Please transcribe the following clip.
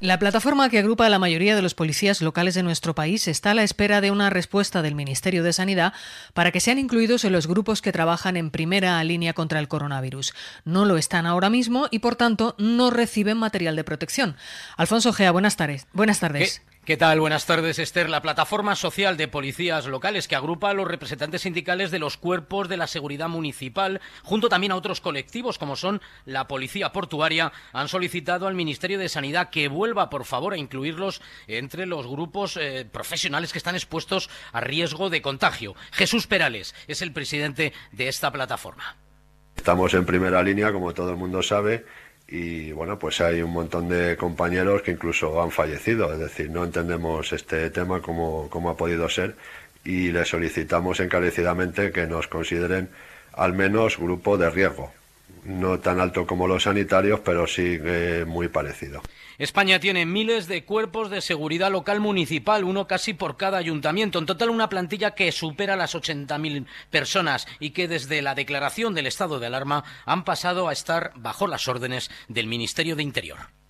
La plataforma que agrupa a la mayoría de los policías locales de nuestro país está a la espera de una respuesta del Ministerio de Sanidad para que sean incluidos en los grupos que trabajan en primera línea contra el coronavirus. No lo están ahora mismo y, por tanto, no reciben material de protección. Alfonso Gea, buenas tardes. Buenas tardes. ¿Qué tal? Buenas tardes, Esther. La plataforma social de policías locales que agrupa a los representantes sindicales de los cuerpos de la seguridad municipal, junto también a otros colectivos como son la Policía Portuaria, han solicitado al Ministerio de Sanidad que vuelva, por favor, a incluirlos entre los grupos eh, profesionales que están expuestos a riesgo de contagio. Jesús Perales es el presidente de esta plataforma. Estamos en primera línea, como todo el mundo sabe, y bueno, pues hay un montón de compañeros que incluso han fallecido, es decir, no entendemos este tema como, ha podido ser y le solicitamos encarecidamente que nos consideren al menos grupo de riesgo no tan alto como los sanitarios, pero sí muy parecido. España tiene miles de cuerpos de seguridad local municipal, uno casi por cada ayuntamiento. En total, una plantilla que supera las 80.000 personas y que desde la declaración del estado de alarma han pasado a estar bajo las órdenes del Ministerio de Interior.